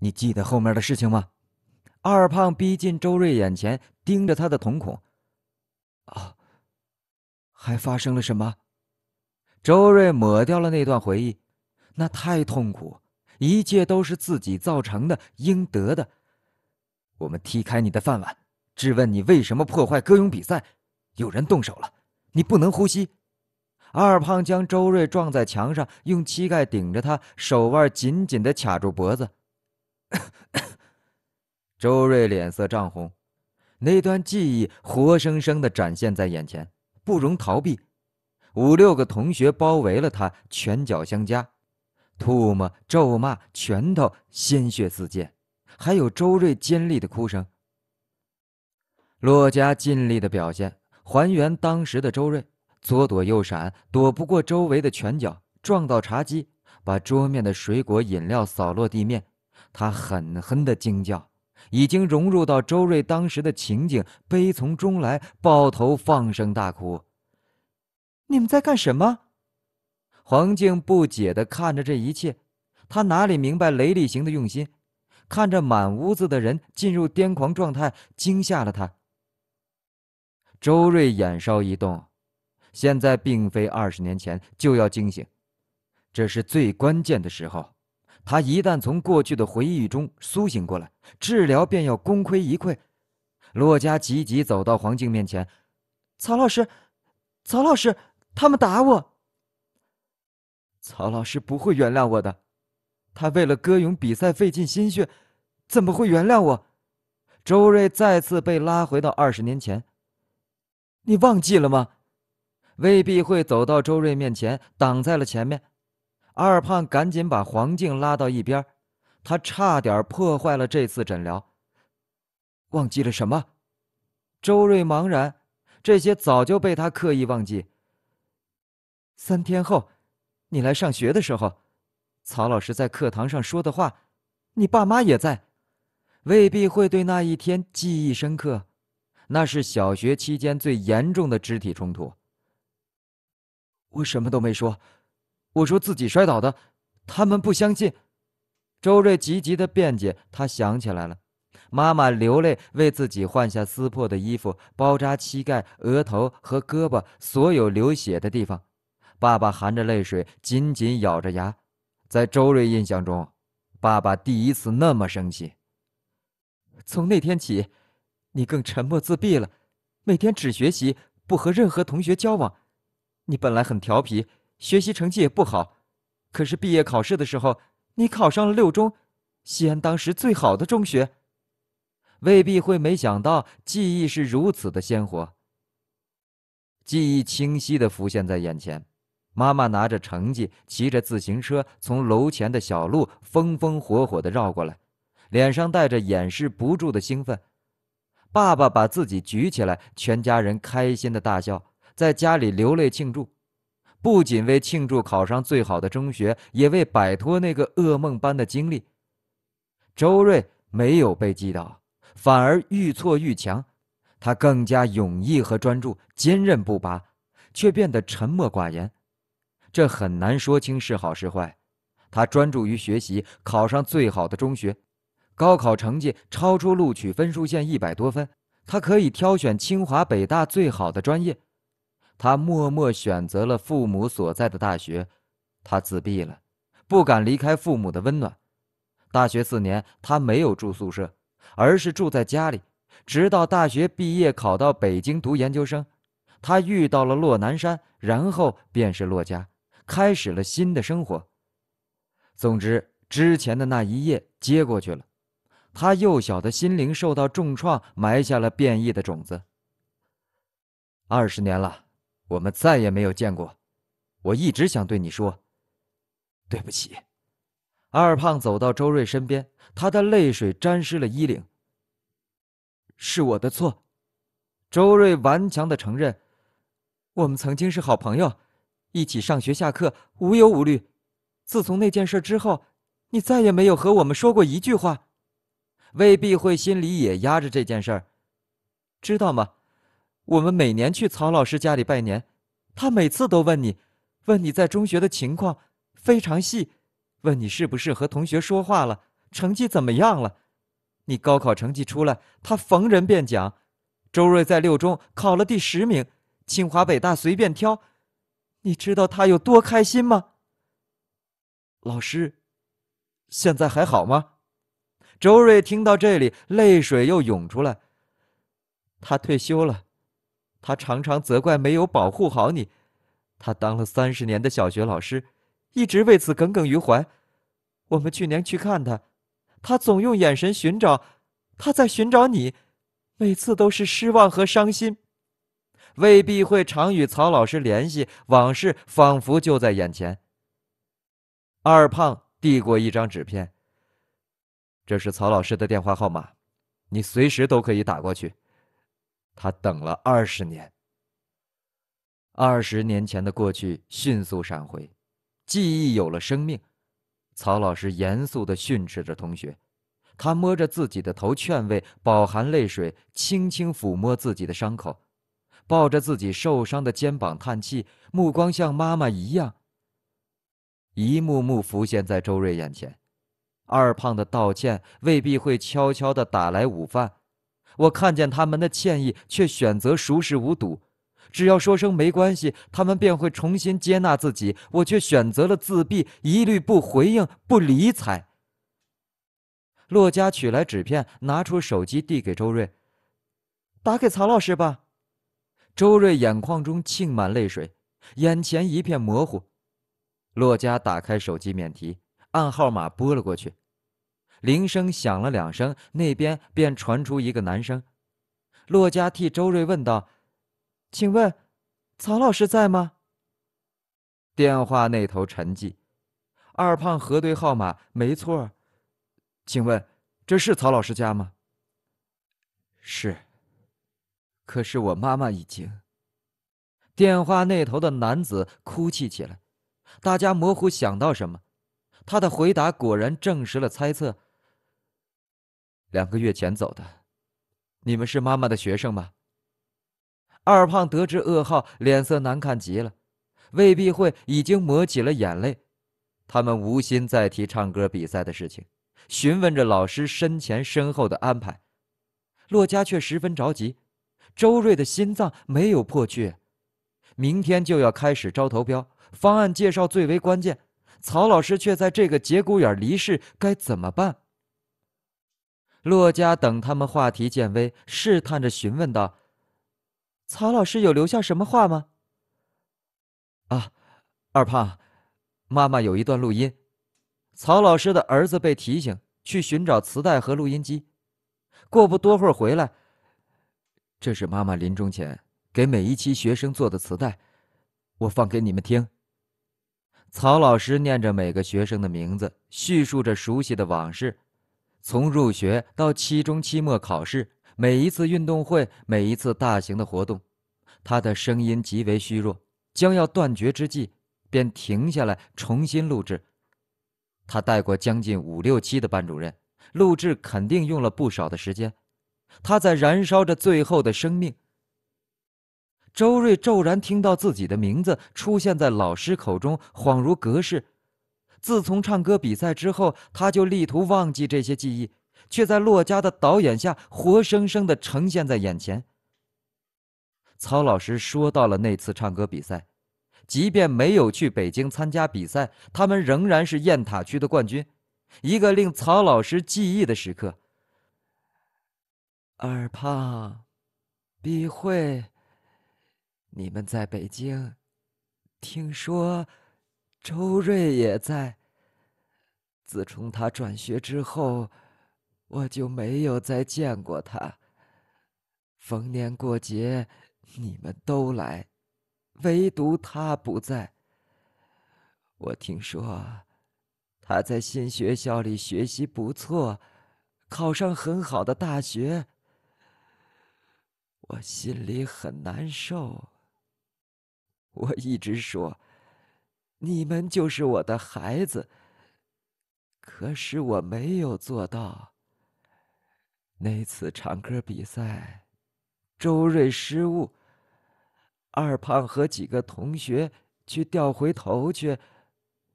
你记得后面的事情吗？二胖逼近周瑞眼前，盯着他的瞳孔。啊，还发生了什么？周瑞抹掉了那段回忆，那太痛苦，一切都是自己造成的，应得的。我们踢开你的饭碗，质问你为什么破坏歌咏比赛。有人动手了，你不能呼吸。二胖将周瑞撞在墙上，用膝盖顶着他，手腕紧紧的卡住脖子。周瑞脸色涨红，那段记忆活生生的展现在眼前，不容逃避。五六个同学包围了他，拳脚相加，唾沫咒骂，拳头鲜血四溅，还有周瑞尖利的哭声。骆家尽力的表现，还原当时的周瑞，左躲右闪，躲不过周围的拳脚，撞到茶几，把桌面的水果饮料扫落地面。他狠狠的惊叫，已经融入到周瑞当时的情景，悲从中来，抱头放声大哭。你们在干什么？黄静不解的看着这一切，他哪里明白雷厉行的用心？看着满屋子的人进入癫狂状态，惊吓了他。周瑞眼梢一动，现在并非二十年前，就要惊醒，这是最关键的时候。他一旦从过去的回忆中苏醒过来，治疗便要功亏一篑。洛嘉急急走到黄静面前：“曹老师，曹老师，他们打我。曹老师不会原谅我的，他为了歌咏比赛费尽心血，怎么会原谅我？”周瑞再次被拉回到二十年前。“你忘记了吗？”魏必会走到周瑞面前，挡在了前面。二胖赶紧把黄静拉到一边，他差点破坏了这次诊疗。忘记了什么？周瑞茫然，这些早就被他刻意忘记。三天后，你来上学的时候，曹老师在课堂上说的话，你爸妈也在，未必会对那一天记忆深刻。那是小学期间最严重的肢体冲突。我什么都没说。我说自己摔倒的，他们不相信。周瑞急急的辩解，他想起来了，妈妈流泪为自己换下撕破的衣服，包扎膝盖、额头和胳膊所有流血的地方。爸爸含着泪水，紧紧咬着牙。在周瑞印象中，爸爸第一次那么生气。从那天起，你更沉默自闭了，每天只学习，不和任何同学交往。你本来很调皮。学习成绩也不好，可是毕业考试的时候，你考上了六中，西安当时最好的中学。未必会没想到，记忆是如此的鲜活。记忆清晰的浮现在眼前，妈妈拿着成绩，骑着自行车从楼前的小路风风火火的绕过来，脸上带着掩饰不住的兴奋。爸爸把自己举起来，全家人开心的大笑，在家里流泪庆祝。不仅为庆祝考上最好的中学，也为摆脱那个噩梦般的经历，周瑞没有被击倒，反而愈挫愈强。他更加勇毅和专注，坚韧不拔，却变得沉默寡言。这很难说清是好是坏。他专注于学习，考上最好的中学，高考成绩超出录取分数线一百多分。他可以挑选清华、北大最好的专业。他默默选择了父母所在的大学，他自闭了，不敢离开父母的温暖。大学四年，他没有住宿舍，而是住在家里，直到大学毕业，考到北京读研究生。他遇到了骆南山，然后便是骆家，开始了新的生活。总之，之前的那一夜接过去了，他幼小的心灵受到重创，埋下了变异的种子。二十年了。我们再也没有见过，我一直想对你说，对不起。二胖走到周瑞身边，他的泪水沾湿了衣领。是我的错。周瑞顽强的承认，我们曾经是好朋友，一起上学下课，无忧无虑。自从那件事之后，你再也没有和我们说过一句话。未必会心里也压着这件事儿，知道吗？我们每年去曹老师家里拜年，他每次都问你，问你在中学的情况非常细，问你是不是和同学说话了，成绩怎么样了。你高考成绩出来，他逢人便讲：“周瑞在六中考了第十名，清华北大随便挑。”你知道他有多开心吗？老师，现在还好吗？周瑞听到这里，泪水又涌出来。他退休了。他常常责怪没有保护好你，他当了三十年的小学老师，一直为此耿耿于怀。我们去年去看他，他总用眼神寻找，他在寻找你，每次都是失望和伤心。未必会常与曹老师联系，往事仿佛就在眼前。二胖递过一张纸片，这是曹老师的电话号码，你随时都可以打过去。他等了二十年。二十年前的过去迅速闪回，记忆有了生命。曹老师严肃地训斥着同学，他摸着自己的头劝慰，饱含泪水，轻轻抚摸自己的伤口，抱着自己受伤的肩膀叹气，目光像妈妈一样。一幕幕浮现在周瑞眼前，二胖的道歉未必会悄悄地打来午饭。我看见他们的歉意，却选择熟视无睹。只要说声没关系，他们便会重新接纳自己。我却选择了自闭，一律不回应、不理睬。洛嘉取来纸片，拿出手机递给周瑞：“打给曹老师吧。”周瑞眼眶中浸满泪水，眼前一片模糊。洛嘉打开手机免提，按号码拨了过去。铃声响了两声，那边便传出一个男声。洛佳替周瑞问道：“请问，曹老师在吗？”电话那头沉寂。二胖核对号码，没错。请问，这是曹老师家吗？是。可是我妈妈已经……电话那头的男子哭泣起来。大家模糊想到什么？他的回答果然证实了猜测。两个月前走的，你们是妈妈的学生吗？二胖得知噩耗，脸色难看极了，魏碧慧已经抹起了眼泪。他们无心再提唱歌比赛的事情，询问着老师身前身后的安排。洛嘉却十分着急，周瑞的心脏没有破去，明天就要开始招投标，方案介绍最为关键。曹老师却在这个节骨眼离世，该怎么办？洛家等他们话题渐微，试探着询问道：“曹老师有留下什么话吗？”啊，二胖，妈妈有一段录音。曹老师的儿子被提醒去寻找磁带和录音机，过不多会儿回来。这是妈妈临终前给每一期学生做的磁带，我放给你们听。曹老师念着每个学生的名字，叙述着熟悉的往事。从入学到期中、期末考试，每一次运动会，每一次大型的活动，他的声音极为虚弱，将要断绝之际，便停下来重新录制。他带过将近五六期的班主任，录制肯定用了不少的时间。他在燃烧着最后的生命。周瑞骤然听到自己的名字出现在老师口中，恍如隔世。自从唱歌比赛之后，他就力图忘记这些记忆，却在洛家的导演下活生生的呈现在眼前。曹老师说到了那次唱歌比赛，即便没有去北京参加比赛，他们仍然是雁塔区的冠军，一个令曹老师记忆的时刻。二胖，毕慧，你们在北京，听说。周瑞也在。自从他转学之后，我就没有再见过他。逢年过节，你们都来，唯独他不在。我听说他在新学校里学习不错，考上很好的大学。我心里很难受。我一直说。你们就是我的孩子，可是我没有做到。那次唱歌比赛，周瑞失误，二胖和几个同学去调回头去，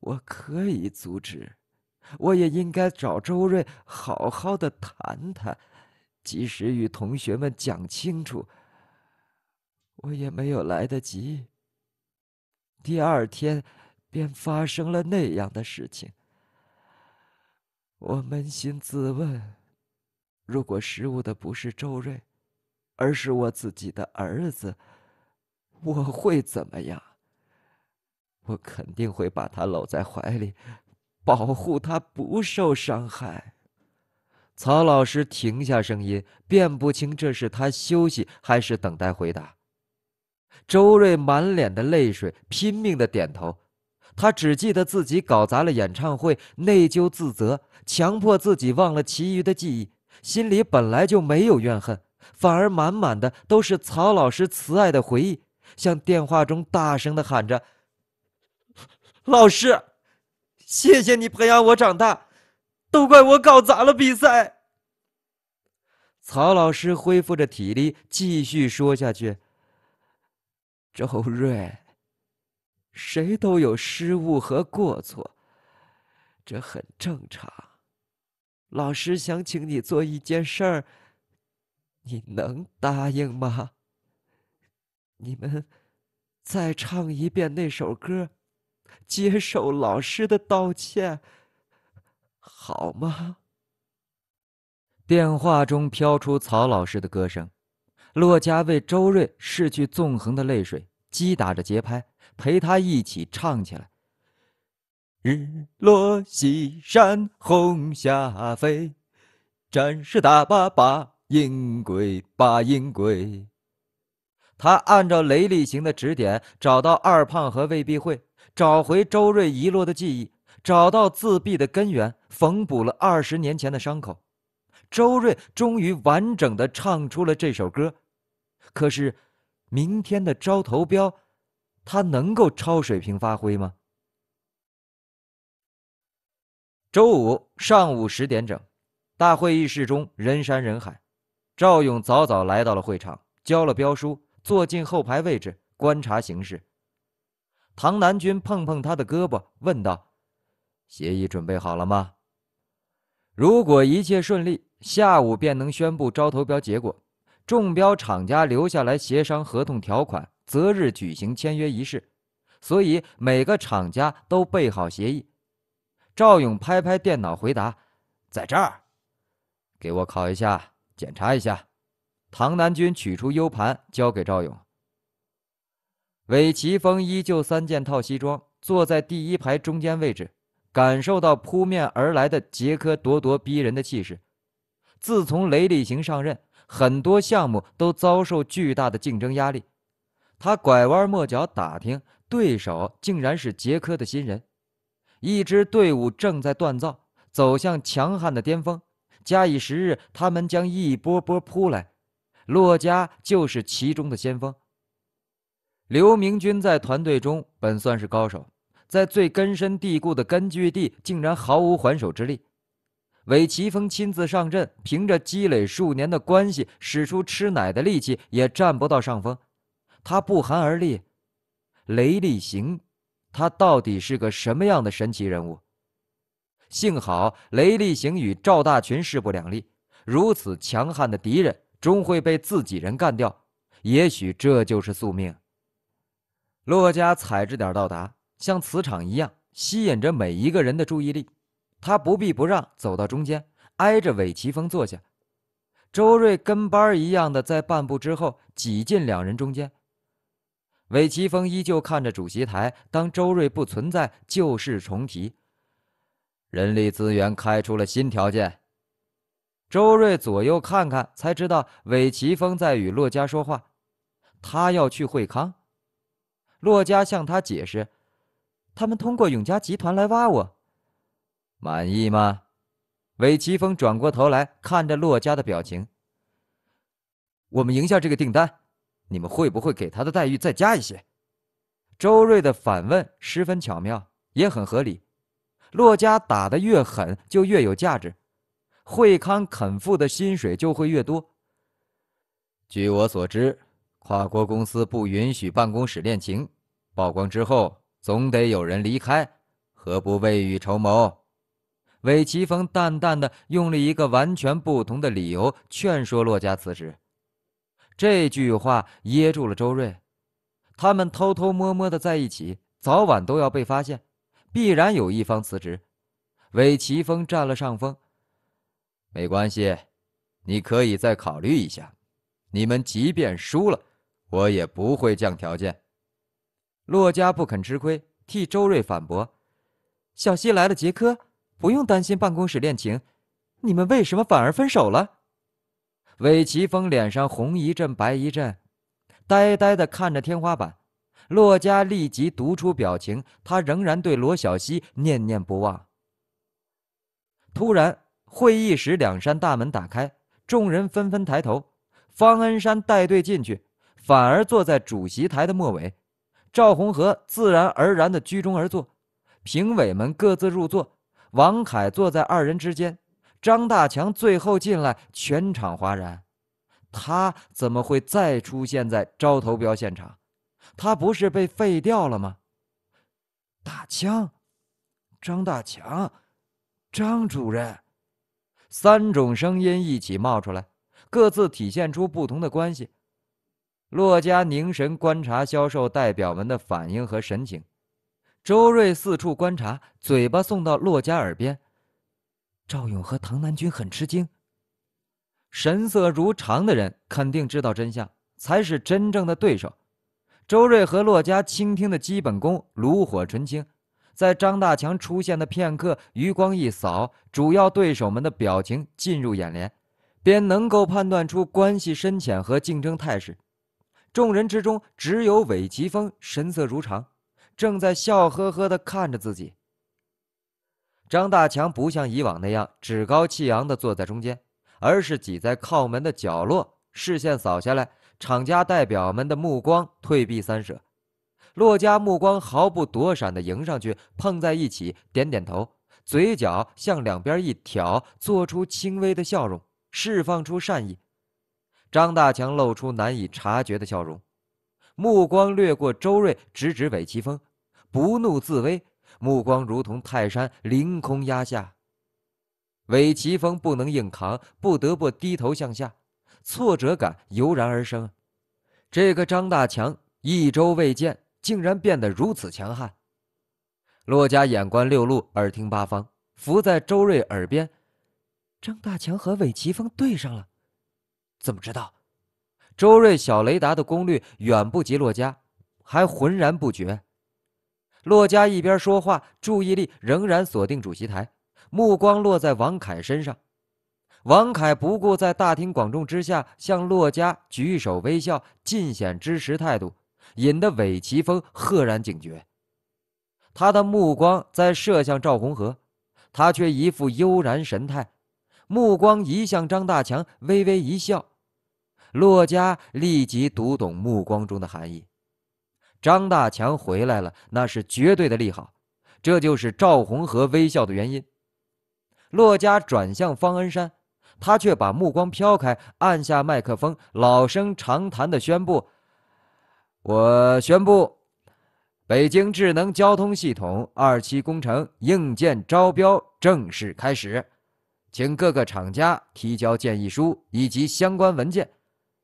我可以阻止，我也应该找周瑞好好的谈谈，及时与同学们讲清楚。我也没有来得及。第二天。便发生了那样的事情。我扪心自问：如果失误的不是周瑞，而是我自己的儿子，我会怎么样？我肯定会把他搂在怀里，保护他不受伤害。曹老师停下声音，辨不清这是他休息还是等待回答。周瑞满脸的泪水，拼命的点头。他只记得自己搞砸了演唱会，内疚自责，强迫自己忘了其余的记忆。心里本来就没有怨恨，反而满满的都是曹老师慈爱的回忆，向电话中大声的喊着：“老师，谢谢你培养我长大，都怪我搞砸了比赛。”曹老师恢复着体力，继续说下去：“周瑞。”谁都有失误和过错，这很正常。老师想请你做一件事儿，你能答应吗？你们再唱一遍那首歌，接受老师的道歉，好吗？电话中飘出曹老师的歌声，骆家为周瑞拭去纵横的泪水，击打着节拍。陪他一起唱起来。日落西山红霞飞，战士打靶把营归，把营归。他按照雷厉行的指点，找到二胖和魏必会，找回周瑞遗落的记忆，找到自闭的根源，缝补了二十年前的伤口。周瑞终于完整的唱出了这首歌。可是，明天的招投标。他能够超水平发挥吗？周五上午十点整，大会议室中人山人海，赵勇早早来到了会场，交了标书，坐进后排位置观察形势。唐南军碰碰他的胳膊，问道：“协议准备好了吗？如果一切顺利，下午便能宣布招投标结果，中标厂家留下来协商合同条款。”择日举行签约仪式，所以每个厂家都备好协议。赵勇拍拍电脑回答：“在这儿，给我拷一下，检查一下。”唐南军取出 U 盘交给赵勇。韦奇峰依旧三件套西装坐在第一排中间位置，感受到扑面而来的杰克咄咄逼人的气势。自从雷厉行上任，很多项目都遭受巨大的竞争压力。他拐弯抹角打听，对手竟然是杰克的新人，一支队伍正在锻造，走向强悍的巅峰。假以时日，他们将一波波扑来，洛家就是其中的先锋。刘明军在团队中本算是高手，在最根深蒂固的根据地，竟然毫无还手之力。韦奇峰亲自上阵，凭着积累数年的关系，使出吃奶的力气，也占不到上风。他不寒而栗，雷厉行，他到底是个什么样的神奇人物？幸好雷厉行与赵大群势不两立，如此强悍的敌人终会被自己人干掉，也许这就是宿命。洛家踩着点到达，像磁场一样吸引着每一个人的注意力，他不避不让，走到中间，挨着韦奇峰坐下，周瑞跟班一样的在半步之后挤进两人中间。韦奇峰依旧看着主席台，当周瑞不存在，旧事重提。人力资源开出了新条件。周瑞左右看看，才知道韦奇峰在与骆家说话。他要去惠康。骆家向他解释，他们通过永嘉集团来挖我。满意吗？韦奇峰转过头来看着骆家的表情。我们赢下这个订单。你们会不会给他的待遇再加一些？周瑞的反问十分巧妙，也很合理。洛嘉打得越狠，就越有价值，惠康肯付的薪水就会越多。据我所知，跨国公司不允许办公室恋情，曝光之后总得有人离开，何不未雨绸缪？韦奇峰淡淡的用了一个完全不同的理由劝说洛嘉辞职。这句话噎住了周瑞。他们偷偷摸摸的在一起，早晚都要被发现，必然有一方辞职，韦奇峰占了上风。没关系，你可以再考虑一下。你们即便输了，我也不会降条件。骆家不肯吃亏，替周瑞反驳。小溪来了，杰克不用担心办公室恋情。你们为什么反而分手了？韦奇峰脸上红一阵白一阵，呆呆的看着天花板。骆佳立即读出表情，他仍然对罗小溪念念不忘。突然，会议室两扇大门打开，众人纷纷抬头。方恩山带队进去，反而坐在主席台的末尾。赵红河自然而然的居中而坐，评委们各自入座，王凯坐在二人之间。张大强最后进来，全场哗然。他怎么会再出现在招投标现场？他不是被废掉了吗？大枪，张大强，张主任，三种声音一起冒出来，各自体现出不同的关系。骆家凝神观察销售代表们的反应和神情，周瑞四处观察，嘴巴送到骆家耳边。赵勇和唐南军很吃惊，神色如常的人肯定知道真相，才是真正的对手。周瑞和洛家倾听的基本功炉火纯青，在张大强出现的片刻，余光一扫，主要对手们的表情进入眼帘，便能够判断出关系深浅和竞争态势。众人之中，只有韦奇峰神色如常，正在笑呵呵地看着自己。张大强不像以往那样趾高气扬地坐在中间，而是挤在靠门的角落。视线扫下来，厂家代表们的目光退避三舍。骆家目光毫不躲闪地迎上去，碰在一起，点点头，嘴角向两边一挑，做出轻微的笑容，释放出善意。张大强露出难以察觉的笑容，目光掠过周瑞，直指韦奇峰，不怒自威。目光如同泰山凌空压下，韦奇峰不能硬扛，不得不低头向下，挫折感油然而生。这个张大强一周未见，竟然变得如此强悍。洛家眼观六路，耳听八方，伏在周瑞耳边：“张大强和韦奇峰对上了，怎么知道？”周瑞小雷达的功率远不及洛家，还浑然不觉。骆家一边说话，注意力仍然锁定主席台，目光落在王凯身上。王凯不顾在大庭广众之下向骆家举手微笑，尽显支持态度，引得韦奇峰赫然警觉。他的目光在射向赵红河，他却一副悠然神态，目光移向张大强，微微一笑。骆家立即读懂目光中的含义。张大强回来了，那是绝对的利好，这就是赵红河微笑的原因。骆佳转向方恩山，他却把目光飘开，按下麦克风，老生常谈的宣布：“我宣布，北京智能交通系统二期工程硬件招标正式开始，请各个厂家提交建议书以及相关文件。”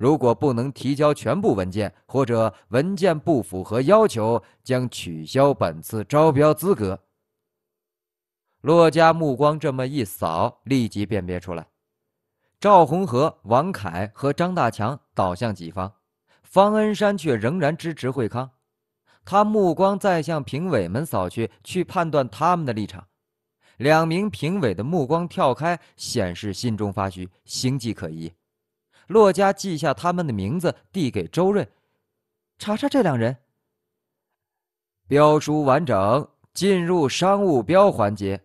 如果不能提交全部文件，或者文件不符合要求，将取消本次招标资格。骆家目光这么一扫，立即辨别出来，赵红和王凯和张大强倒向己方，方恩山却仍然支持惠康。他目光再向评委们扫去，去判断他们的立场。两名评委的目光跳开，显示心中发虚，形迹可疑。洛家记下他们的名字，递给周瑞，查查这两人。标书完整，进入商务标环节。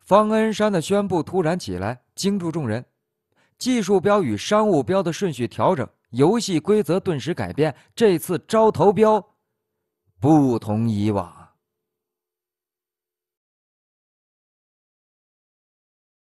方恩山的宣布突然起来，惊住众人。技术标与商务标的顺序调整，游戏规则顿时改变。这次招投标，不同以往。